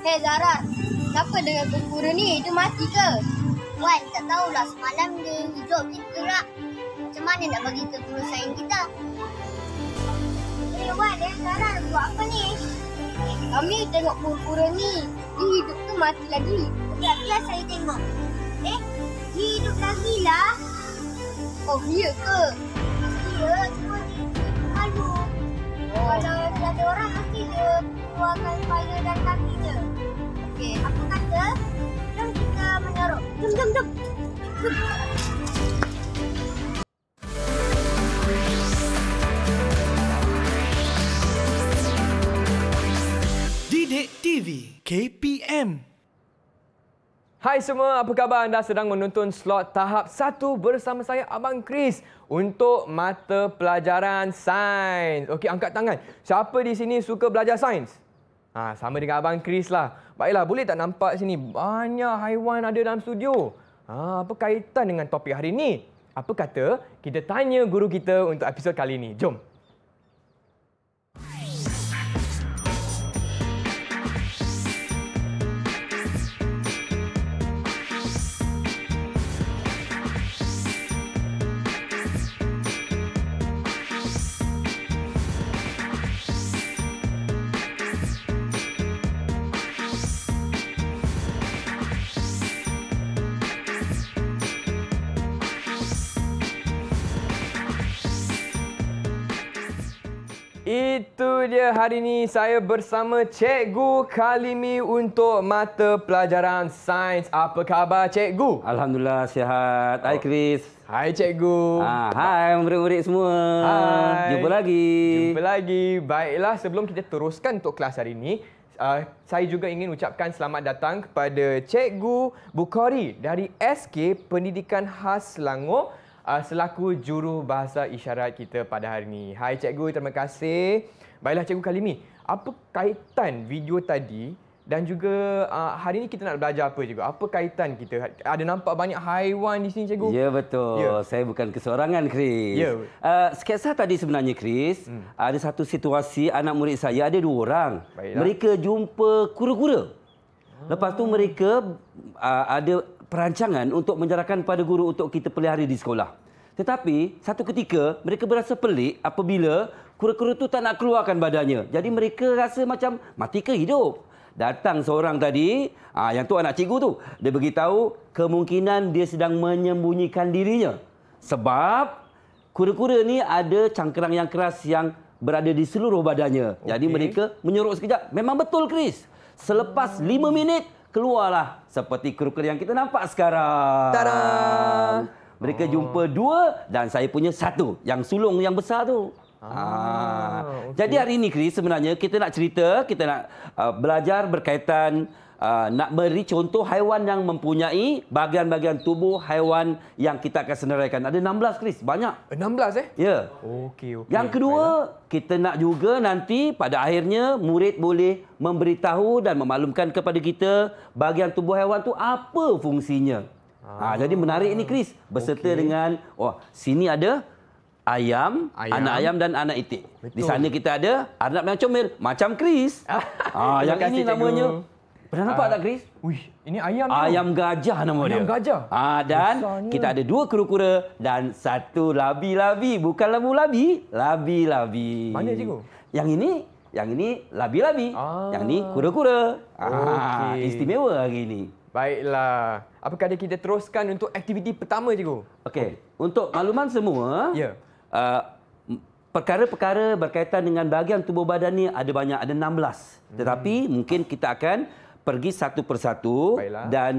Hei eh, Zara, kenapa dengan kura-kura ni? Dia mati ke? Wan, tak tahulah semalam ni hidup kita gerak. Macam mana nak bagi ke sayang kita? Hei eh, Wan, hei eh, Zara, buat apa ni? Kami tengok kura-kura ni. Dia hidup tu mati lagi. Biarlah saya tengok. Eh, dia hidup lagi lah. Oh, iya ke? Iya, cuma dia malu. Oh. Kalau ada orang, mesti dia keluarkan kepala dan kaki dia. Okey, apa kata? kita menyorok. Jom, jom, jom. jom. TV KPM Hai semua, apa khabar anda sedang menonton slot tahap 1 bersama saya Abang Kris untuk mata pelajaran sains. Okey, angkat tangan. Siapa di sini suka belajar sains? Ha, sama dengan Abang Chris lah. Baiklah, boleh tak nampak sini banyak haiwan ada dalam studio? Ha, apa kaitan dengan topik hari ini? Apa kata kita tanya guru kita untuk episod kali ini? Jom! dia hari ini saya bersama Cikgu Kalimi untuk mata pelajaran sains. Apa khabar Cikgu? Alhamdulillah sihat. Hai Chris. Oh. Hai Cikgu. Ah, hai murid-murid semua. Hai. Jumpa lagi. Jumpa lagi. Baiklah sebelum kita teruskan untuk kelas hari ini, uh, saya juga ingin ucapkan selamat datang kepada Cikgu Bukhari dari SK Pendidikan Khas Selangor ah, selaku juru bahasa isyarat kita pada hari ini. Hai cikgu, terima kasih Baiklah Cikgu Kalimi, apa kaitan video tadi dan juga ah, hari ini kita nak belajar apa Cikgu? Apa kaitan kita? Ada nampak banyak haiwan di sini Cikgu? Ya betul. Ya. Saya bukan keseorangan Chris. Ya. Uh, sketsa tadi sebenarnya Chris, hmm. ada satu situasi anak murid saya ada dua orang. Baiklah. Mereka jumpa kura-kura. Ah. Lepas tu mereka uh, ada perancangan untuk menyerahkan pada guru untuk kita pelihara di sekolah. Tetapi satu ketika mereka berasa pelik apabila kura-kura tu tak nak keluarkan badannya. Jadi mereka rasa macam mati ke hidup. Datang seorang tadi, ah yang tu anak cikgu tu, dia bagi tahu kemungkinan dia sedang menyembunyikan dirinya. Sebab kura-kura ni ada cangkerang yang keras yang berada di seluruh badannya. Okay. Jadi mereka menyorok sekejap. Memang betul Chris. Selepas 5 minit keluarlah seperti kura-kura yang kita nampak sekarang. Tada! Mereka jumpa dua dan saya punya satu. Yang sulung yang besar tu. Ah, ah, okay. Jadi hari ini Chris sebenarnya kita nak cerita, kita nak uh, belajar berkaitan uh, nak beri contoh haiwan yang mempunyai bahagian-bahagian tubuh haiwan yang kita akan senaraikan. Ada 16 Chris, banyak. 16 eh? Ya. Okey okey. Yang kedua, kita nak juga nanti pada akhirnya murid boleh memberitahu dan memaklumkan kepada kita bahagian tubuh haiwan tu apa fungsinya. Ah, ha, jadi menarik ini Chris berserta okay. dengan wah oh, sini ada ayam, ayam, anak ayam dan anak itik. Betul. Di sana kita ada anak yang comel macam Chris. ah, ah yang ini cikgu. namanya Pernah nampak uh, tak Chris? Wih, ini ayam Ayam tu. gajah nama ayam dia. Ayam gajah. Ah dan Usanya. kita ada dua kura-kura dan satu labi-labi, bukan labu labi, labi-labi. Mana cikgu? Yang ini, yang ini labi-labi. Ah. Yang ini kura-kura. Okay. Ah, istimewa hari ini. Baiklah. Apakah kita teruskan untuk aktiviti pertama cikgu? Okey. Oh. Untuk makluman semua, Yeah uh, perkara-perkara berkaitan dengan bahagian tubuh badan ni ada banyak ada 16 hmm. tetapi mungkin kita akan pergi satu persatu Baiklah. dan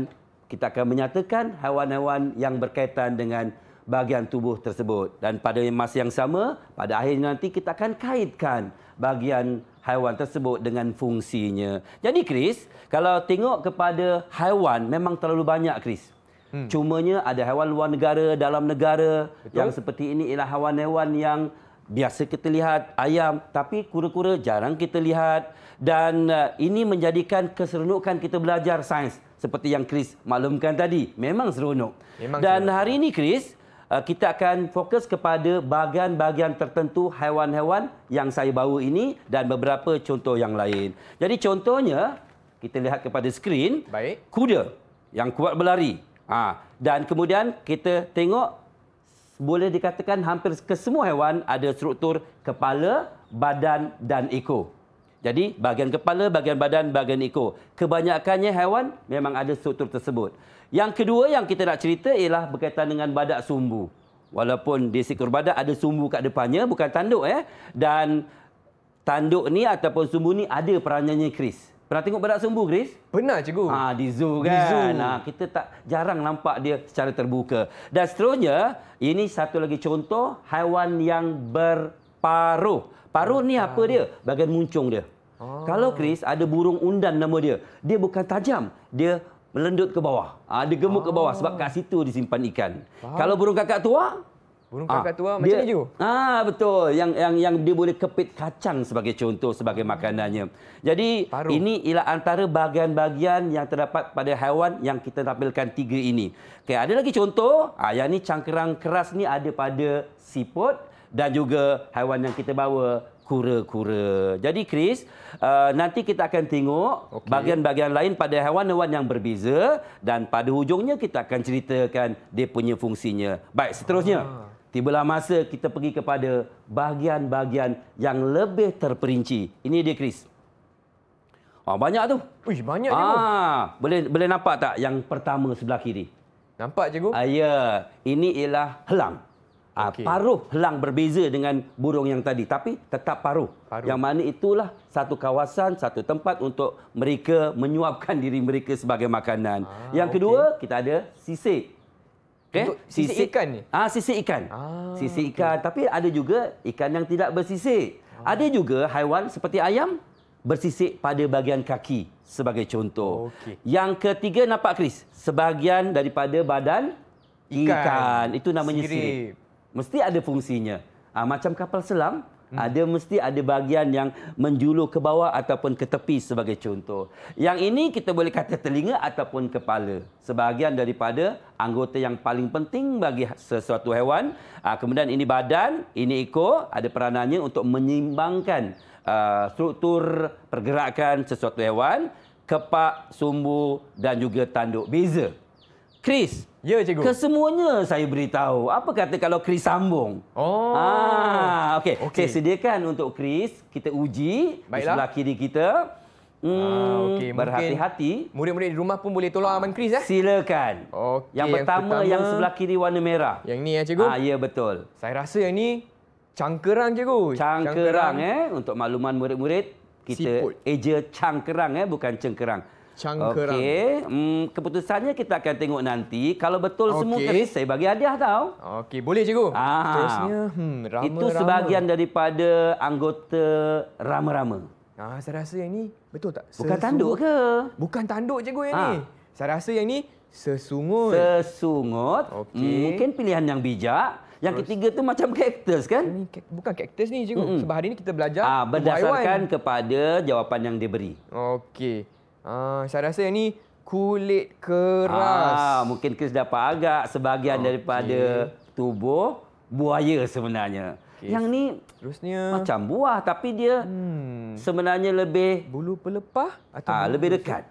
kita akan menyatakan haiwan-haiwan yang berkaitan dengan bahagian tubuh tersebut dan pada masa yang sama pada akhir nanti kita akan kaitkan bahagian haiwan tersebut dengan fungsinya jadi Kris kalau tengok kepada haiwan memang terlalu banyak Kris. Hmm. Cumanya ada hewan luar negara, dalam negara. Betul. Yang seperti ini ialah hewan-hewan yang biasa kita lihat. Ayam. Tapi kura-kura jarang kita lihat. Dan uh, ini menjadikan keseronokan kita belajar sains. Seperti yang Chris maklumkan tadi. Memang seronok. Memang Dan seronok. hari ini, Chris, uh, kita akan fokus kepada bahagian-bahagian tertentu hewan-hewan yang saya bawa ini. Dan beberapa contoh yang lain. Jadi contohnya, kita lihat kepada skrin. Baik. Kuda yang kuat berlari. Ha, dan kemudian kita tengok boleh dikatakan hampir kesemua hewan ada struktur kepala, badan dan ekor. Jadi bahagian kepala, bahagian badan, bahagian ekor. Kebanyakannya hewan memang ada struktur tersebut. Yang kedua yang kita nak cerita ialah berkaitan dengan badak sumbu. Walaupun di sikur badak ada sumbu kat depannya bukan tanduk eh dan tanduk ni ataupun sumbu ni ada perannya Kris. Pernah tengok badak sembuh, Chris? Pernah, cikgu. Ha, di zoo kan? Di zoo. Ha, kita tak jarang nampak dia secara terbuka. Dan seterusnya, ini satu lagi contoh haiwan yang berparuh. Paruh ni apa dia? Bagian muncung dia. Oh. Kalau Chris ada burung undan nama dia, dia bukan tajam. Dia melendut ke bawah. Ha, dia gemuk oh. ke bawah sebab kat situ disimpan ikan. Wow. Kalau burung kakak tua, Burung ah, kakatua ha. macam keju. Ah ha, betul. Yang yang yang dia boleh kepit kacang sebagai contoh sebagai makanannya. Jadi Paru. ini ialah antara bahagian-bahagian yang terdapat pada haiwan yang kita tampilkan tiga ini. Okey, ada lagi contoh. Ah yang ni cangkerang keras ni ada pada siput dan juga haiwan yang kita bawa kura-kura. Jadi Chris, uh, nanti kita akan tengok bahagian-bahagian okay. lain pada haiwan-haiwan yang berbeza dan pada hujungnya kita akan ceritakan dia punya fungsinya. Baik, seterusnya. Ah. Tibalah masa kita pergi kepada bahagian-bahagian yang lebih terperinci. Ini dia Chris. Ah banyak tu. Ui banyak ah, ni. Boleh boleh nampak tak yang pertama sebelah kiri? Nampak cikgu? Ah, ya. Ini ialah helang. Ah, Paruh helang berbeza dengan burung yang tadi. Tapi tetap paruh. paruh. Yang mana itulah satu kawasan, satu tempat untuk mereka menyuapkan diri mereka sebagai makanan. Ah, yang kedua, okay. kita ada sisik. Okay. Eh? Untuk sisik, sisik ikan ni? Ah, sisik ikan. Ah, sisik ikan. Okay. Tapi ada juga ikan yang tidak bersisik. Ah. Ada juga haiwan seperti ayam bersisik pada bahagian kaki sebagai contoh. Okay. Yang ketiga nampak Kris, sebahagian daripada badan ikan. ikan. Itu namanya sirip. sirip. Mesti ada fungsinya. Ah, macam kapal selam, Hmm. Ada ah, mesti ada bahagian yang menjulur ke bawah ataupun ke tepi sebagai contoh. Yang ini kita boleh kata telinga ataupun kepala. Sebahagian daripada anggota yang paling penting bagi ha-, sesuatu hewan. Ah, kemudian ini badan, ini ekor ada peranannya untuk menyimbangkan ah, struktur pergerakan sesuatu hewan, Kepak, sumbu dan juga tanduk. Beza. Chris. Ya, cikgu. Kesemuanya saya beritahu. Apa kata kalau Chris sambung? Oh. Ah, okey. Okay. Saya sediakan untuk Chris, kita uji di sebelah kiri kita. Hmm, ah, okay. Berhati-hati. Murid-murid di rumah pun boleh tolong aman Chris ya? Silakan. Okay, yang, pertama, yang pertama yang sebelah kiri warna merah. Yang ni ya, cikgu? Ah, ya, betul. Saya rasa yang ni cangkerang, cikgu. Cangkerang, cangkerang. eh, untuk makluman murid-murid, kita Siput. eja cangkerang eh, bukan cengkerang. Okey, hmm, keputusannya kita akan tengok nanti. Kalau betul okay. semua keris, saya bagi hadiah tau. Okey, boleh cikgu. Aha. Terusnya, hmm, rama-rama. Itu sebahagian daripada anggota rama-rama. Ah, saya rasa yang ini betul tak? Bukan Sesu... tanduk ke? Bukan tanduk cikgu yang ha. ini. Ah. Saya rasa yang ini sesungut. Sesungut. Okay. Hmm, mungkin pilihan yang bijak. Yang Terus. ketiga tu macam kaktus kan? bukan kaktus ni cikgu. Mm -hmm. Sebab hari ini kita belajar Ah, Berdasarkan kepada jawapan yang diberi. Okey. Ah, saya rasa yang ni kulit keras. Ah, mungkin kes dapat agak sebahagian okay. daripada tubuh buaya sebenarnya. Okay. Yang ni Terusnya... macam buah tapi dia hmm. sebenarnya lebih bulu pelepah atau ah, bulu lebih dekat.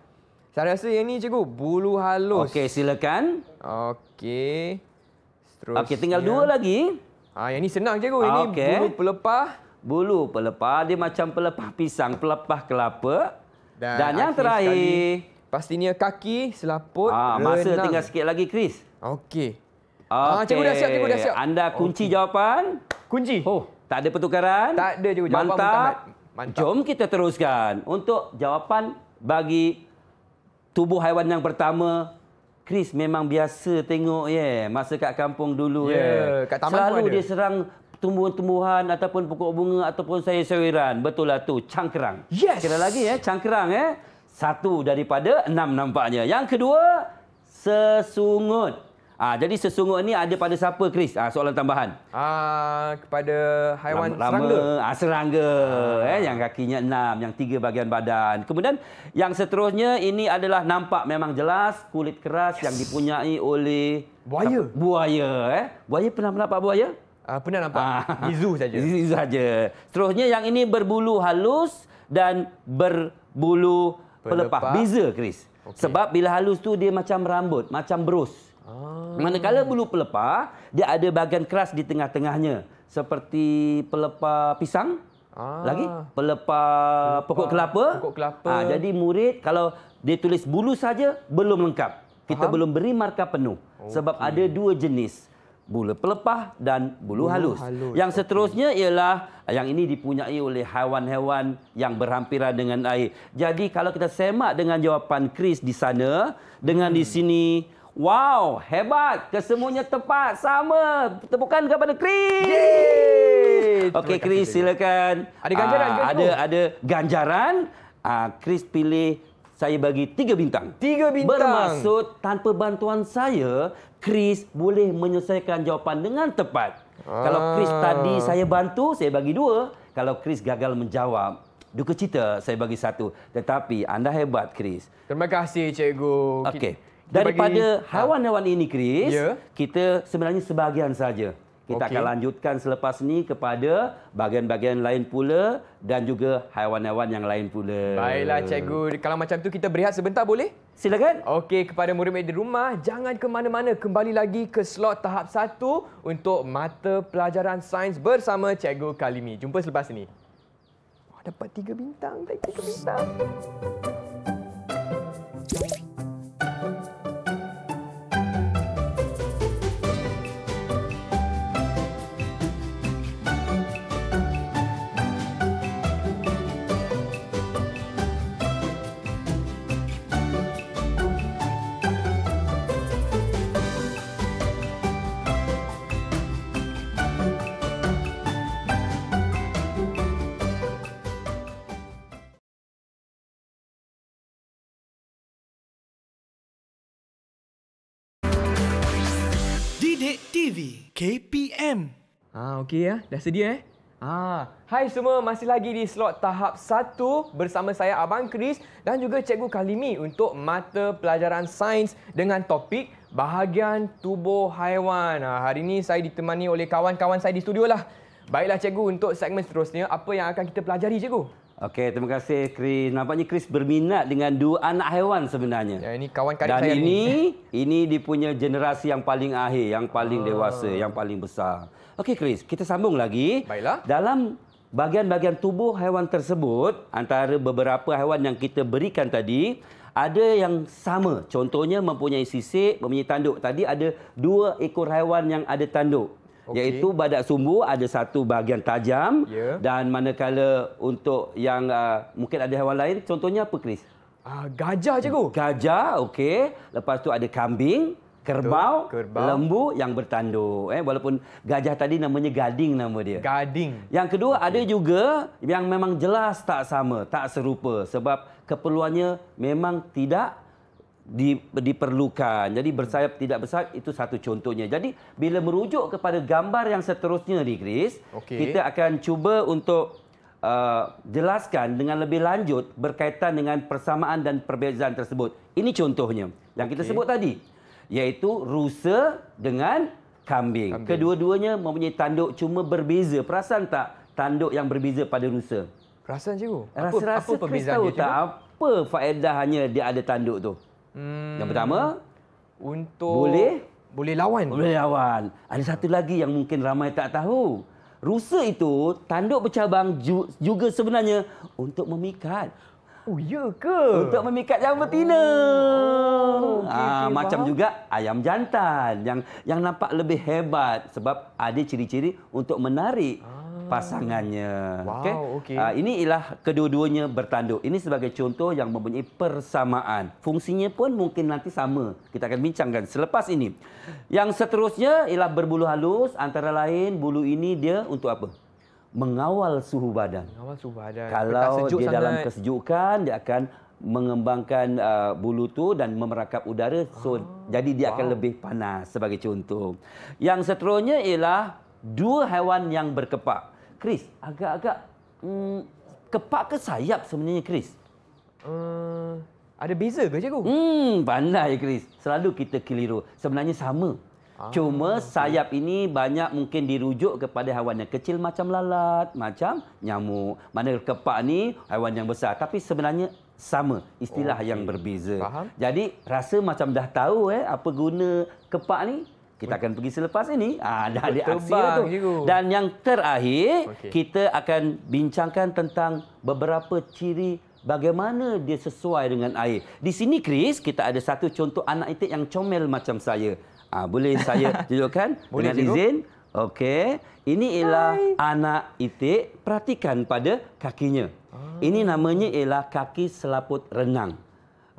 Saya rasa yang ni cikgu bulu halus. Okey, silakan. Okey. Terusnya... Okey, tinggal dua lagi. Ah, yang ni senang cikgu. Ini okay. bulu pelepah. Bulu pelepah dia macam pelepah pisang, pelepah kelapa. Dan, dan yang terakhir. Sekali, pastinya kaki selaput ah, Masa renang. tinggal sikit lagi, Chris. Okey. Okay. Ah, cikgu dah siap, cikgu dah siap. Anda kunci okay. jawapan. Kunci? Oh, tak ada pertukaran. Tak ada cikgu. Jawapan Mantap. Mantap. Jom kita teruskan untuk jawapan bagi tubuh haiwan yang pertama. Chris memang biasa tengok ya yeah. masa kat kampung dulu ya. Yeah. Yeah. Selalu dia serang tumbuhan-tumbuhan ataupun pokok bunga ataupun sayur-sayuran. Betul lah tu, cangkerang. Yes. Kira lagi ya, cangkerang eh. Satu daripada enam nampaknya. Yang kedua, sesungut. Ah ha, jadi sesungut ni ada pada siapa Chris? ha, soalan tambahan. Ah ha, kepada haiwan Lama, serangga. Ah ha, serangga ha. eh yang kakinya enam, yang tiga bahagian badan. Kemudian yang seterusnya ini adalah nampak memang jelas kulit keras yes. yang dipunyai oleh buaya. Buaya eh. Buaya pernah nampak buaya? Uh, pernah nampak. Ah. Izu saja. Izu saja. Seterusnya yang ini berbulu halus dan berbulu pelepah. pelepah. Beza, Chris. Okay. Sebab bila halus tu dia macam rambut, macam brus. Ah. Manakala bulu pelepah, dia ada bahagian keras di tengah-tengahnya. Seperti pelepah pisang. Ah. Lagi? Pelepah, pokok kelapa. Pokok kelapa. Ha, jadi murid, kalau dia tulis bulu saja, belum lengkap. Kita Faham? belum beri markah penuh. Okay. Sebab ada dua jenis bulu pelepah dan bulu, bulu halus. halus. Yang seterusnya okay. ialah eh, yang ini dipunyai oleh haiwan-haiwan yang berhampiran dengan air. Jadi kalau kita semak dengan jawapan Chris di sana dengan hmm. di sini, wow, hebat, kesemuanya tepat, sama. Tepukan kepada Chris. Okey Chris, silakan. Ada ganjaran Aa, ah, Ada ada ganjaran. Ah Chris pilih saya bagi tiga bintang. Tiga bintang. Bermaksud tanpa bantuan saya, Chris boleh menyelesaikan jawapan dengan tepat. Ah. Kalau Chris tadi saya bantu, saya bagi dua. Kalau Chris gagal menjawab, duka cita saya bagi satu. Tetapi anda hebat, Chris. Terima kasih, Cikgu. Okey. Daripada ah. haiwan-haiwan ini, Chris, yeah. kita sebenarnya sebahagian saja. Kita okay. akan lanjutkan selepas ni kepada bahagian-bahagian lain pula dan juga haiwan-haiwan yang lain pula. Baiklah cikgu. Kalau macam tu kita berehat sebentar boleh? Silakan. Okey kepada murid-murid di rumah, jangan ke mana-mana, kembali lagi ke slot tahap 1 untuk mata pelajaran sains bersama cikgu Kalimi. Jumpa selepas ini. Oh, dapat tiga bintang. Thank you bintang. Bilik TV KPM. Ah okey ya, dah sedia eh? Ah, hai semua, masih lagi di slot tahap 1 bersama saya Abang Kris dan juga Cikgu Kalimi untuk mata pelajaran sains dengan topik bahagian tubuh haiwan. Ah, hari ini saya ditemani oleh kawan-kawan saya di studio lah. Baiklah cikgu untuk segmen seterusnya apa yang akan kita pelajari cikgu? Okey, terima kasih Chris. Nampaknya Chris berminat dengan dua anak haiwan sebenarnya. Ya, ini kawan kali saya ini. Dan ini ini dipunya generasi yang paling akhir, yang paling oh. dewasa, yang paling besar. Okey Chris, kita sambung lagi. Baiklah. Dalam bahagian-bahagian tubuh haiwan tersebut, antara beberapa haiwan yang kita berikan tadi, ada yang sama. Contohnya mempunyai sisik, mempunyai tanduk. Tadi ada dua ekor haiwan yang ada tanduk okay. iaitu badak sumbu ada satu bahagian tajam yeah. dan manakala untuk yang uh, mungkin ada hewan lain contohnya apa Chris? Uh, ah, gajah cikgu. Gajah, okey. Lepas tu ada kambing, kerbau, Betul. kerbau, lembu yang bertanduk eh walaupun gajah tadi namanya gading nama dia. Gading. Yang kedua okay. ada juga yang memang jelas tak sama, tak serupa sebab keperluannya memang tidak di, diperlukan. Jadi bersayap tidak bersayap itu satu contohnya. Jadi bila merujuk kepada gambar yang seterusnya di Chris, okay. kita akan cuba untuk uh, jelaskan dengan lebih lanjut berkaitan dengan persamaan dan perbezaan tersebut. Ini contohnya yang okay. kita sebut tadi, iaitu rusa dengan kambing. kambing. Kedua-duanya mempunyai tanduk cuma berbeza. Perasan tak tanduk yang berbeza pada rusa? Perasan cikgu. Rasa-rasa apa, apa perbezaannya? Tahu tak apa faedahnya dia ada tanduk tu? Hmm. Yang pertama untuk boleh boleh lawan. Boleh lawan. Ada satu lagi yang mungkin ramai tak tahu. Rusa itu tanduk bercabang juga sebenarnya untuk memikat. Oh ya ke? Untuk memikat yang betina. Oh, okay, oh, okay, ah bahan. macam juga ayam jantan yang yang nampak lebih hebat sebab ada ciri-ciri untuk menarik. Ah pasangannya. Wow, okay? Okay. Uh, ah, ini ialah kedua-duanya bertanduk. Ini sebagai contoh yang mempunyai persamaan. Fungsinya pun mungkin nanti sama. Kita akan bincangkan selepas ini. Yang seterusnya ialah berbulu halus. Antara lain, bulu ini dia untuk apa? Mengawal suhu badan. Mengawal suhu badan. Kalau dia sangat. dalam kesejukan, dia akan mengembangkan uh, bulu tu dan memerakap udara so ah, jadi dia wow. akan lebih panas sebagai contoh. Yang seterusnya ialah dua haiwan yang berkepak. Chris, agak-agak hmm, kepak ke sayap sebenarnya Chris? Uh, ada beza ke cikgu? Hmm, pandai Chris. Selalu kita keliru. Sebenarnya sama. Ah, Cuma okay. sayap ini banyak mungkin dirujuk kepada haiwan yang kecil macam lalat, macam nyamuk. Mana kepak ni haiwan yang besar. Tapi sebenarnya sama istilah okay. yang berbeza. Faham? Jadi rasa macam dah tahu eh apa guna kepak ni? kita akan pergi selepas ini ah dah ada aksi tu dan yang terakhir okay. kita akan bincangkan tentang beberapa ciri bagaimana dia sesuai dengan air di sini Chris kita ada satu contoh anak itik yang comel macam saya ah boleh saya tunjukkan dengan cikgu. izin okey ini ialah Hai. anak itik perhatikan pada kakinya ah. ini namanya ialah kaki selaput renang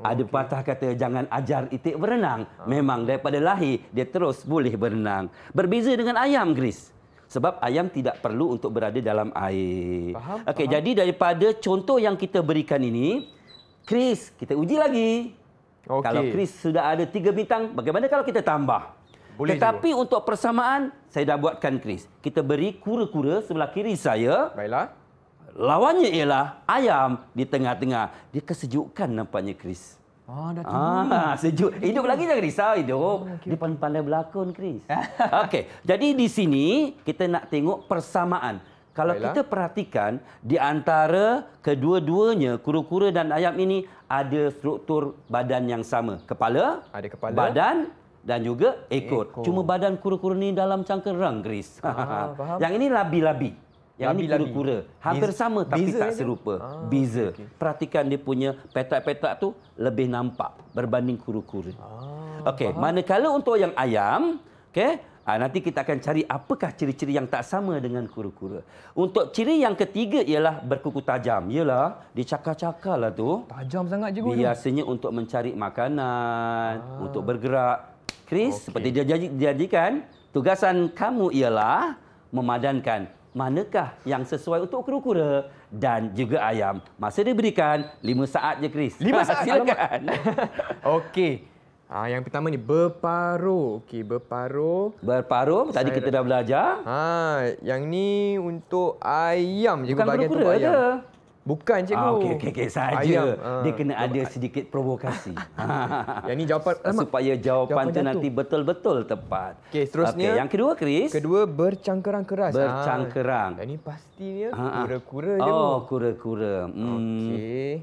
Oh, ada patah kata jangan ajar itik berenang. Ah. Memang daripada lahir dia terus boleh berenang. Berbeza dengan ayam Gris. Sebab ayam tidak perlu untuk berada dalam air. Faham? Okey, jadi daripada contoh yang kita berikan ini, Chris, kita uji lagi. Okay. Kalau Chris sudah ada tiga bintang, bagaimana kalau kita tambah? Boleh Tetapi juga. untuk persamaan, saya dah buatkan Chris. Kita beri kura-kura sebelah kiri saya. Baiklah lawannya ialah ayam di tengah-tengah. Dia kesejukan nampaknya Chris. Oh, dah ah, sejuk. Hidup lagi jangan risau ah, hidup. Oh, Dia pandai-pandai berlakon, Chris. Okey, jadi di sini kita nak tengok persamaan. Kalau Baiklah. kita perhatikan, di antara kedua-duanya, kura-kura dan ayam ini ada struktur badan yang sama. Kepala, ada kepala. badan dan juga ekor. ekor. Cuma badan kura-kura ini dalam cangkerang, Chris. Ah, Yang ini labi-labi. Yang ini kura-kura. Hampir sama tapi tak serupa. Ah, Beza. Okay. Perhatikan dia punya petak-petak tu lebih nampak berbanding kura-kura. Ah, okey, manakala untuk yang ayam, okay? Ah, nanti kita akan cari apakah ciri-ciri yang tak sama dengan kura-kura. Untuk ciri yang ketiga ialah berkuku tajam. Yalah, dia cakar cakar lah tu. Tajam sangat juga. Biasanya dia. untuk mencari makanan, ah. untuk bergerak. Chris, okay. seperti dia jadikan tugasan kamu ialah memadankan manakah yang sesuai untuk kura-kura dan juga ayam? Masa diberikan, lima saat je, Chris. Lima saat? Silakan. Okey. Ah, yang pertama ni berparuh. Okey, berparuh. Berparuh tadi kita dah belajar. Ha, yang ni untuk ayam juga bahagian tu ayam. Bukan cikgu. Ah, okey okey okey saja. Ah. Dia kena ada ah. sedikit provokasi. yang ni jawapan supaya jawapan, jawapan tu jatuh. nanti betul-betul tepat. Okey, seterusnya. Okay, yang kedua Chris. Kedua bercangkerang keras. Bercangkerang. Ah, ini pastinya kura-kura ah, ah. je. Oh, kura-kura. Hmm. Okey.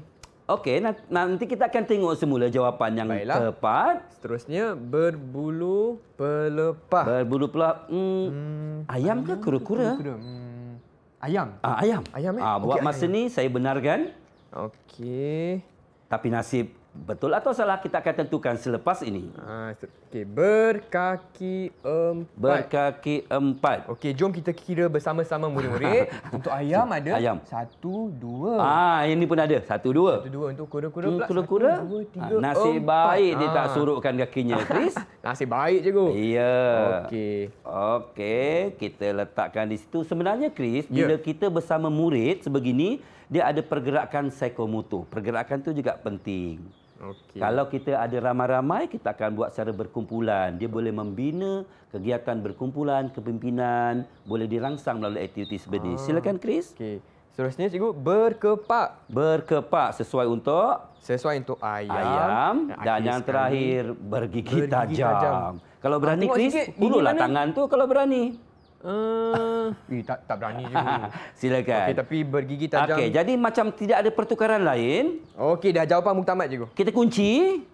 Okey, nanti kita akan tengok semula jawapan yang Baiklah. tepat. Seterusnya berbulu pelepah. Berbulu pelepah. Hmm. hmm. Ayam ke kura-kura? Kura-kura. Hmm. Ayam. Ah, ayam. Ayam eh. Ah, buat okay, masa ayam. ni saya benarkan. Okey. Tapi nasib Betul atau salah kita akan tentukan selepas ini. Ha, okey, berkaki empat. Berkaki empat. Okey, jom kita kira bersama-sama murid-murid. Untuk ayam ada ayam. satu, dua. Ah, ini pun ada. Satu, dua. Satu, dua. Untuk kura-kura hmm, pula. Kura-kura. Satu, dua, tiga, ah, empat. Nasib baik dia tak ah. surutkan kakinya, Chris. Nasib baik cikgu. Ya. Yeah. Okey. Okey, kita letakkan di situ. Sebenarnya, Chris, ya. bila kita bersama murid sebegini, dia ada pergerakan psikomotor. Pergerakan tu juga penting. Okay. Kalau kita ada ramai-ramai, kita akan buat secara berkumpulan. Dia boleh membina kegiatan berkumpulan, kepimpinan, boleh dirangsang melalui aktiviti seperti ini. Ah, Silakan, Chris. Okay. Seterusnya, cikgu, berkepak. Berkepak sesuai untuk? Sesuai untuk ayam. ayam. Dan yang terakhir, bergigi, tajam. Kalau berani, Chris, ululah tangan tu kalau berani. Uh... Eh, tak, tak berani juga. Silakan. Okay, tapi bergigi tajam. Okay, jadi macam tidak ada pertukaran lain. Okey, dah jawapan muktamad cikgu. Kita kunci.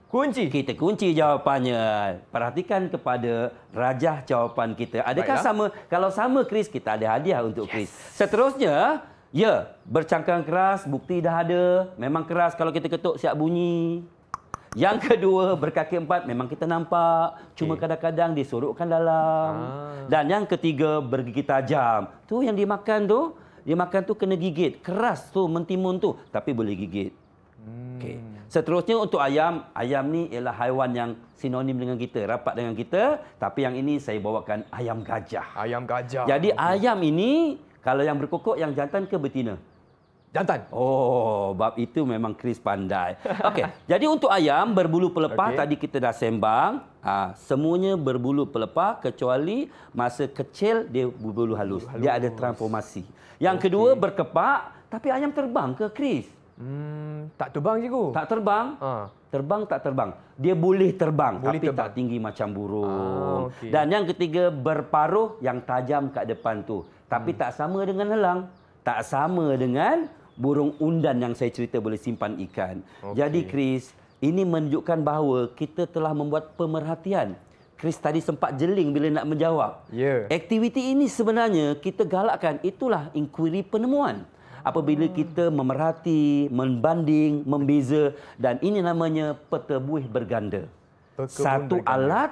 Kunci? Kita kunci jawapannya. Perhatikan kepada rajah jawapan kita. Adakah Baiklah. sama? Kalau sama, Chris, kita ada hadiah untuk yes. Chris. Seterusnya, ya, bercangkang keras, bukti dah ada. Memang keras kalau kita ketuk siap bunyi. Yang kedua, berkaki empat memang kita nampak. Cuma kadang-kadang okay. disorokkan dalam. Ah. Dan yang ketiga, bergigit tajam. Tu yang dimakan tu, dimakan tu kena gigit. Keras tu mentimun tu, tapi boleh gigit. Hmm. Okey. Seterusnya untuk ayam, ayam ni ialah haiwan yang sinonim dengan kita, rapat dengan kita, tapi yang ini saya bawakan ayam gajah. Ayam gajah. Jadi okay. ayam ini kalau yang berkokok yang jantan ke betina? jantan. Oh, bab itu memang Chris pandai. Okey, jadi untuk ayam berbulu pelepah okay. tadi kita dah sembang, ha, semuanya berbulu pelepah kecuali masa kecil dia berbulu halus. halus. Dia ada transformasi. Yang okay. kedua berkepak tapi ayam terbang ke Chris? Hmm, tak terbang cikgu. Tak terbang? Ha. Terbang tak terbang. Dia boleh terbang boleh tapi terbang. tak tinggi macam burung. Ah, okay. Dan yang ketiga berparuh yang tajam kat depan tu, tapi hmm. tak sama dengan helang. Tak sama dengan burung undan yang saya cerita boleh simpan ikan. Okay. Jadi Chris, ini menunjukkan bahawa kita telah membuat pemerhatian. Chris tadi sempat jeling bila nak menjawab. Yeah. Aktiviti ini sebenarnya kita galakkan itulah inquiry penemuan. Apabila hmm. kita memerhati, membanding, membeza dan ini namanya peta buih berganda. Perkebun Satu berganda. alat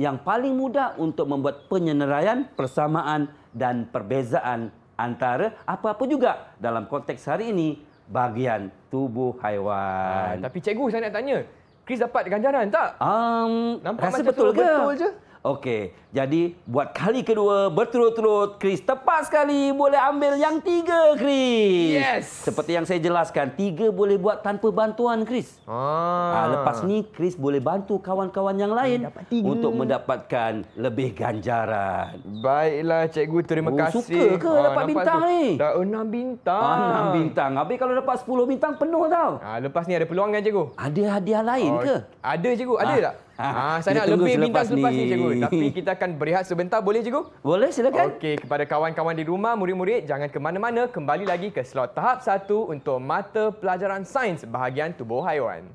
yang paling mudah untuk membuat penyeneraian, persamaan dan perbezaan antara apa-apa juga dalam konteks hari ini bahagian tubuh haiwan. Ha, tapi cikgu saya nak tanya, Chris dapat ganjaran tak? Um, Nampak rasa macam betul ke? Betul je. Okey, jadi buat kali kedua berturut-turut Chris tepat sekali boleh ambil yang tiga Chris. Yes. Seperti yang saya jelaskan, tiga boleh buat tanpa bantuan Chris. Ah. ah lepas ni Chris boleh bantu kawan-kawan yang lain hmm, untuk mendapatkan lebih ganjaran. Baiklah cikgu, terima oh, kasih. Suka ke ah, dapat, bintang ni? Dah enam bintang. Ah, enam bintang. Habis kalau dapat sepuluh bintang penuh tau. Ah, lepas ni ada peluang kan cikgu? Ada hadiah lain oh, ke? Ada cikgu, ada ah. tak? Ah, saya nak lebih bintang selepas, selepas ni. ni, cikgu. Tapi kita akan berehat sebentar. Boleh, cikgu? Boleh, silakan. Okey, kepada kawan-kawan di rumah, murid-murid, jangan ke mana-mana. Kembali lagi ke slot tahap 1 untuk mata pelajaran sains bahagian tubuh haiwan.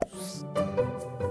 Thank you.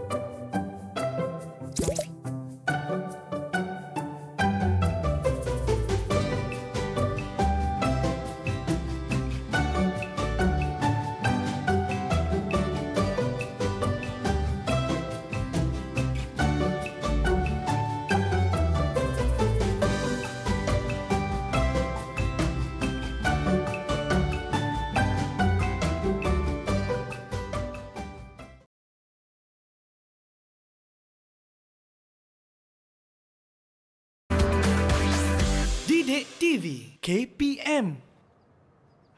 Bilik TV KPM.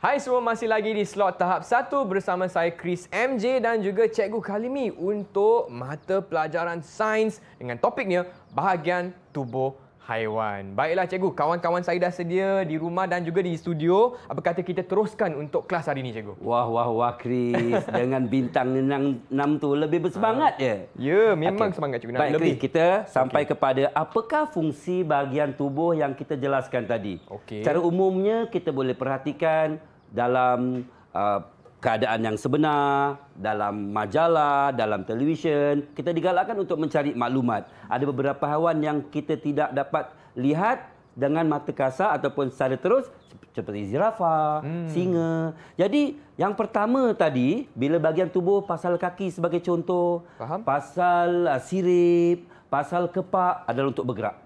Hai semua masih lagi di slot tahap 1 bersama saya Chris MJ dan juga Cikgu Kalimi untuk mata pelajaran sains dengan topiknya bahagian tubuh haiwan. Baiklah cikgu, kawan-kawan saya dah sedia di rumah dan juga di studio. Apa kata kita teruskan untuk kelas hari ini cikgu? Wah wah wah Chris dengan bintang enam, enam tu lebih bersemangat ha. ya. Ya, memang okay. semangat cikgu. Baik, lebih Chris, kita sampai okay. kepada apakah fungsi bahagian tubuh yang kita jelaskan tadi. Okay. Cara umumnya kita boleh perhatikan dalam uh, keadaan yang sebenar dalam majalah, dalam televisyen. Kita digalakkan untuk mencari maklumat. Ada beberapa hewan yang kita tidak dapat lihat dengan mata kasar ataupun secara terus seperti zirafa, hmm. singa. Jadi yang pertama tadi bila bahagian tubuh pasal kaki sebagai contoh, Faham? pasal uh, sirip, pasal kepak adalah untuk bergerak.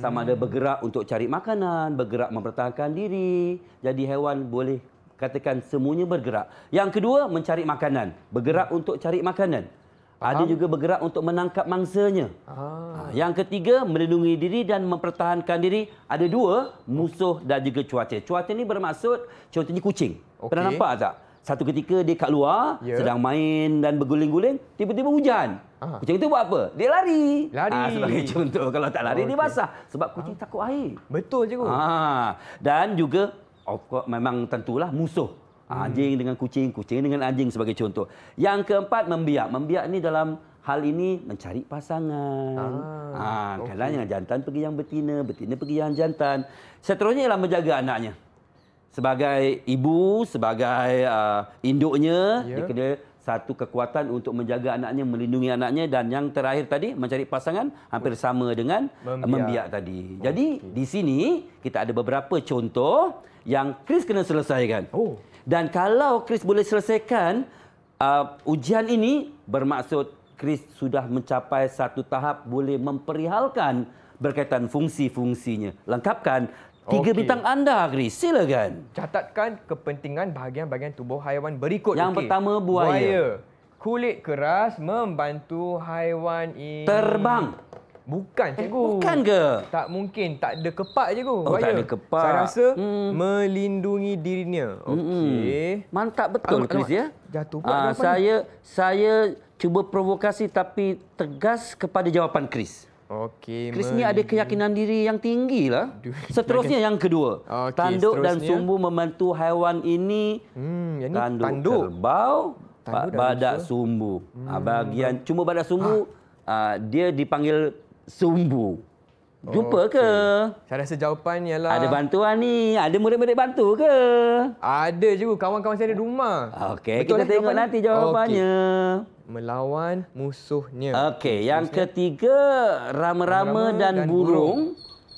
Sama hmm. ada bergerak untuk cari makanan, bergerak mempertahankan diri. Jadi, hewan boleh katakan semuanya bergerak. Yang kedua, mencari makanan. Bergerak untuk cari makanan. Faham. Ada juga bergerak untuk menangkap mangsanya. Ah. ah. Yang ketiga, melindungi diri dan mempertahankan diri. Ada dua, musuh dan juga cuaca. Cuaca ini bermaksud contohnya kucing. Okay. Pernah nampak tak? Satu ketika dia kat luar, yeah. sedang main dan berguling-guling, tiba-tiba hujan. Aha. Kucing itu buat apa? Dia lari. Lari. Ha, sebagai contoh, kalau tak lari, oh, dia basah. Sebab kucing ha. takut air. Betul cikgu. Ha. Dan juga of memang tentulah musuh. Ha, hmm. Anjing dengan kucing, kucing dengan anjing sebagai contoh. Yang keempat, membiak. Membiak ni dalam hal ini mencari pasangan. Ah, ah, ha, okay. Kadang-kadang jantan pergi yang betina, betina pergi yang jantan. Seterusnya ialah menjaga anaknya. Sebagai ibu, sebagai uh, induknya, yeah. dia ya. kena satu kekuatan untuk menjaga anaknya, melindungi anaknya dan yang terakhir tadi mencari pasangan hampir sama dengan membiak, membiak tadi. Okay. Jadi di sini kita ada beberapa contoh yang Chris kena selesaikan. Oh. Dan kalau Chris boleh selesaikan uh, ujian ini bermaksud Chris sudah mencapai satu tahap boleh memperihalkan berkaitan fungsi-fungsinya. Lengkapkan Tiga okay. bintang anda hari, silakan. Catatkan kepentingan bahagian-bahagian tubuh haiwan berikut. Yang okay. pertama buaya. buaya. Kulit keras membantu haiwan ini terbang. Bukan eh, cikgu. Eh, bukan ke? Tak mungkin, tak ada kepak cikgu. Oh, buaya. tak ada kepak. Saya rasa hmm. melindungi dirinya. Hmm, hmm. Okey. Mantap betul alamak, Chris ya. Jatuh pula. Ah, saya saya cuba provokasi tapi tegas kepada jawapan Chris. Okey. Chris ni ada keyakinan diri yang tinggi lah. Seterusnya yang kedua. Okay, tanduk dan sumbu membantu haiwan ini. Hmm, yang ini tanduk, tanduk kerbau, tanduk badak bisa. sumbu. Ah, hmm. Bagian cuma badak sumbu ha. dia dipanggil sumbu. Jumpa ke? Okay. Saya rasa jawapan ialah... Ada bantuan ni. Ada murid-murid bantu ke? Ada juga. Kawan-kawan saya di rumah. Okey. Kita eh tengok jawapan nanti jawapannya. Okay. Melawan musuhnya. Okey. Yang ketiga, rama-rama, rama-rama dan, dan burung. burung.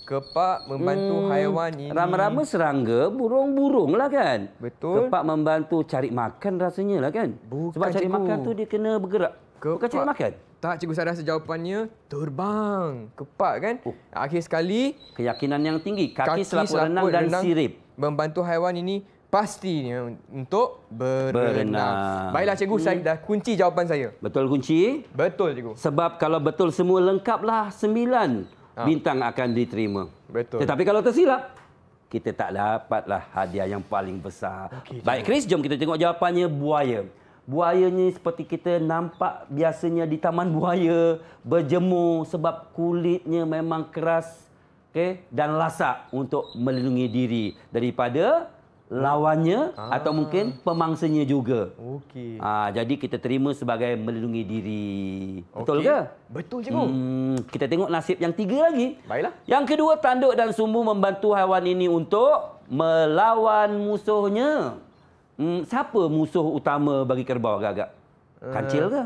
Kepak membantu hmm, haiwan ini. Rama-rama serangga, burung-burung lah kan? Betul. Kepak membantu cari makan rasanya lah kan? Bukan Sebab cari cikgu. makan tu dia kena bergerak. Kepak. Bukan cari makan? Tak, Cikgu Sarah rasa jawapannya terbang. Kepat kan? Oh. Akhir sekali... Keyakinan yang tinggi. Kaki, kaki selaput, selaput renang dan renang sirip. Membantu haiwan ini pastinya untuk berenang. berenang. Baiklah, Cikgu. Hmm. Saya dah kunci jawapan saya. Betul kunci? Betul, Cikgu. Sebab kalau betul semua lengkaplah sembilan ha. bintang akan diterima. Betul. Tetapi kalau tersilap, kita tak dapatlah hadiah yang paling besar. Okay, Baik, Chris. Jom kita tengok jawapannya Buaya buayanya seperti kita nampak biasanya di taman buaya berjemur sebab kulitnya memang keras okay? dan lasak untuk melindungi diri daripada lawannya ah. atau mungkin pemangsanya juga. Okey. Ha, jadi kita terima sebagai melindungi diri. Okay. Betul ke? Betul cikgu. Hmm, kita tengok nasib yang tiga lagi. Baiklah. Yang kedua tanduk dan sumbu membantu haiwan ini untuk melawan musuhnya. Hmm, siapa musuh utama bagi kerbau agak-agak? Uh, Kancil ke?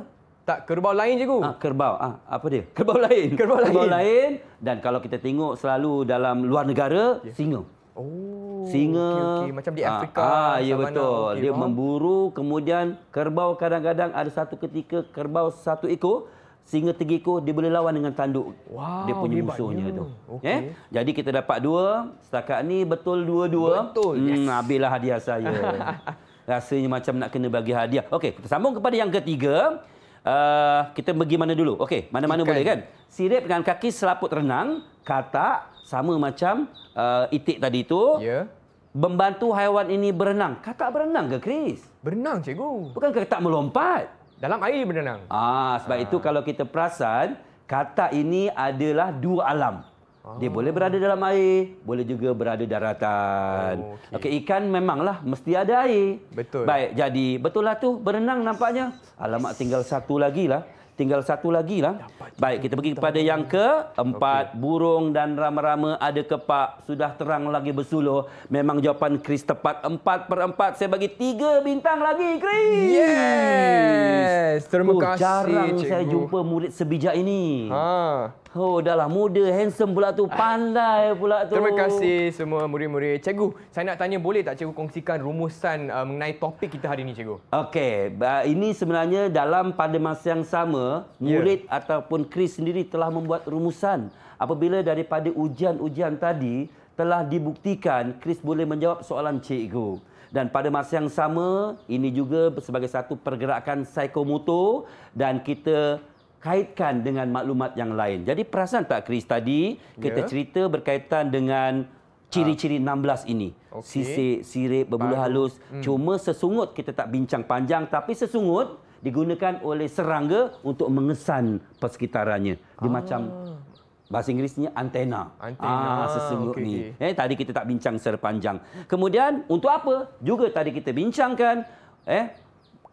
Tak, kerbau lain je, Gu. Ah, kerbau. Ah, apa dia? Kerbau lain. Kerbau lain. Kerbau lain. Dan kalau kita tengok selalu dalam luar negara, yeah. singa. Oh. Singa. Okay, okay. Macam di ah, Afrika. Ah, ah ya betul. Okay, dia wow. memburu, kemudian kerbau kadang-kadang ada satu ketika kerbau satu ekor Singa tegikur dia boleh lawan dengan tanduk wow, dia punya musuhnya tu. Okay. Eh? Jadi kita dapat dua. Setakat ni betul dua-dua. Betul. Hmm, yes. hadiah saya. Rasanya macam nak kena bagi hadiah. Okey, kita sambung kepada yang ketiga. Uh, kita pergi mana dulu? Okey, mana-mana boleh kan? Sirip dengan kaki selaput renang. Katak sama macam uh, itik tadi tu. Ya. Yeah. Membantu haiwan ini berenang. Katak berenang ke, Chris? Berenang, cikgu. bukan katak melompat? Dalam air berenang. Ah, sebab ah. itu kalau kita perasan, kata ini adalah dua alam. Dia oh. boleh berada dalam air, boleh juga berada daratan. Oh, Okey, okay, ikan memanglah mesti ada air. Betul. Baik, jadi betul lah tu berenang nampaknya. Alamak tinggal satu lagi lah tinggal satu lagi lah. Baik, kita pergi kepada yang keempat. Okay. Burung dan rama-rama ada kepak. Sudah terang lagi bersuluh. Memang jawapan Chris tepat. Empat per empat. Saya bagi tiga bintang lagi, Chris. Yes. Terima oh, kasih, jarang cikgu. Jarang saya jumpa murid sebijak ini. Haa. Oh, dah lah. Muda, handsome pula tu. Pandai pula tu. Terima kasih semua murid-murid. Cikgu, saya nak tanya boleh tak cikgu kongsikan rumusan uh, mengenai topik kita hari ini, cikgu? Okey. Uh, ini sebenarnya dalam pada masa yang sama, ya. murid yeah. ataupun Chris sendiri telah membuat rumusan. Apabila daripada ujian-ujian tadi, telah dibuktikan Chris boleh menjawab soalan cikgu. Dan pada masa yang sama, ini juga sebagai satu pergerakan psikomotor dan kita kaitkan dengan maklumat yang lain. Jadi perasan tak Chris tadi kita ya. cerita berkaitan dengan ciri-ciri 16 ah. ini. Okay. Sisik, sirip, berbulu halus. Hmm. Cuma sesungut kita tak bincang panjang tapi sesungut digunakan oleh serangga untuk mengesan persekitarannya. Di ah. macam bahasa Inggerisnya antena. Antena ah, sesungut okay. ni. Eh tadi kita tak bincang serpanjang. Kemudian untuk apa? Juga tadi kita bincangkan eh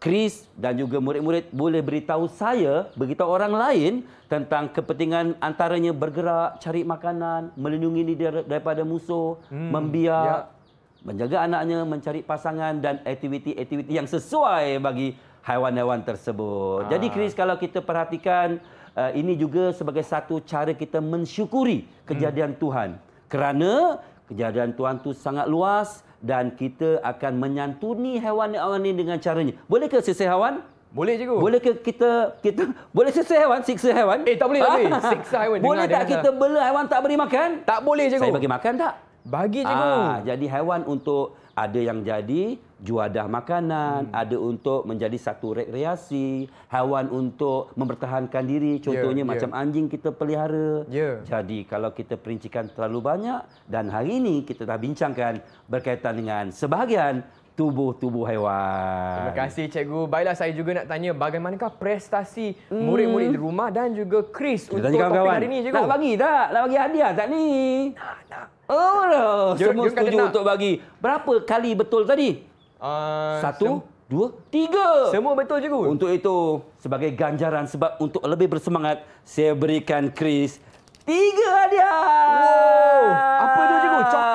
Chris dan juga murid-murid boleh beritahu saya, beritahu orang lain tentang kepentingan antaranya bergerak, cari makanan, melindungi diri daripada musuh, hmm. membiak, ya. menjaga anaknya, mencari pasangan dan aktiviti-aktiviti yang sesuai bagi haiwan-haiwan tersebut. Ah. Jadi Chris, kalau kita perhatikan, eh, ini juga sebagai satu cara kita mensyukuri kejadian hmm. Tuhan. Kerana kejadian Tuhan itu sangat luas, dan kita akan menyantuni hewan-hewan ini dengan caranya. Boleh ke sisa hewan? Boleh cikgu. Boleh ke kita kita boleh sisa hewan, siksa hewan? Eh tak boleh tak boleh. Siksa haiwan. Boleh tak kita lah. bela hewan tak beri makan? Tak boleh cikgu. Saya bagi makan tak? Bagi cikgu. Ah, jadi hewan untuk ada yang jadi juadah makanan, hmm. ada untuk menjadi satu rekreasi, hewan untuk mempertahankan diri, ya, contohnya yeah, macam yeah. anjing kita pelihara. Yeah. Jadi kalau kita perincikan terlalu banyak dan hari ini kita dah bincangkan berkaitan dengan sebahagian tubuh-tubuh haiwan. Terima kasih cikgu. Baiklah saya juga nak tanya bagaimanakah prestasi hmm. murid-murid di rumah dan juga Chris kita untuk topik hari ini cikgu? Nak bagi tak? Nak bagi hadiah tak ni? Nak, nak. Oh, no. semua setuju untuk bagi. Berapa kali betul tadi? Ah, Satu, sem- dua, tiga. Semua betul cikgu. Untuk itu, sebagai ganjaran sebab untuk lebih bersemangat, saya berikan Chris tiga hadiah. Wow. Apa itu cikgu? Coklat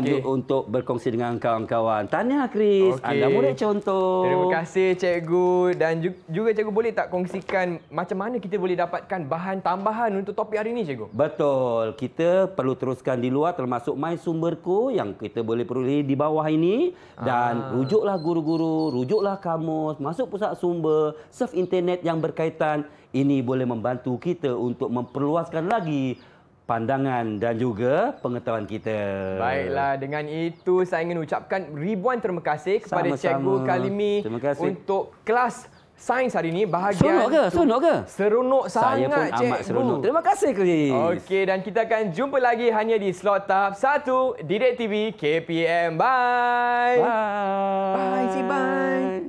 okay. untuk, untuk berkongsi dengan kawan-kawan. Tahniah, Chris. Okay. Anda boleh contoh. Terima kasih, Cikgu. Dan juga Cikgu boleh tak kongsikan macam mana kita boleh dapatkan bahan tambahan untuk topik hari ini, Cikgu? Betul. Kita perlu teruskan di luar termasuk My Sumberku yang kita boleh perolehi di bawah ini. Dan ah. rujuklah guru-guru, rujuklah kamus, masuk pusat sumber, surf internet yang berkaitan. Ini boleh membantu kita untuk memperluaskan lagi pandangan dan juga pengetahuan kita. Baiklah, dengan itu saya ingin ucapkan ribuan terima kasih kepada Sama-sama. Cikgu Kalimi untuk kelas sains hari ini. Bahagian seronok ke? Seronok ke? Seronok sangat, Saya pun cikgu. seronok. Terima kasih, Chris. Okey, dan kita akan jumpa lagi hanya di slot tahap 1 di TV KPM. Bye. Bye. Bye, cik. Bye.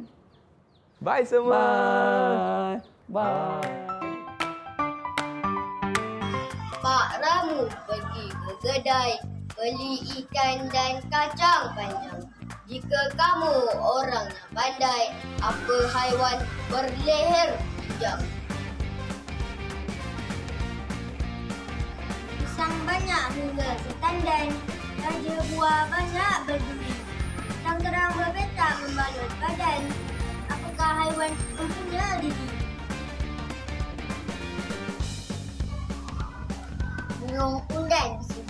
Bye semua. Bye. pergi ke kedai beli ikan dan kacang panjang. Jika kamu orang yang pandai, apa haiwan berleher panjang? Pisang banyak hingga setandan, raja buah banyak berduri. Tang kerang berbetak membalut badan, apakah haiwan mempunyai diri?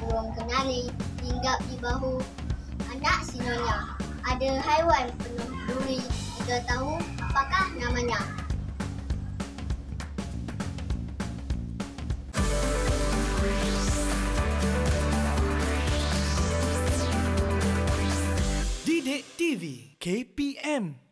burung kenari hinggap di bahu anak sinonya. Ada haiwan penuh duri, tidak tahu apakah namanya. Didik TV KPM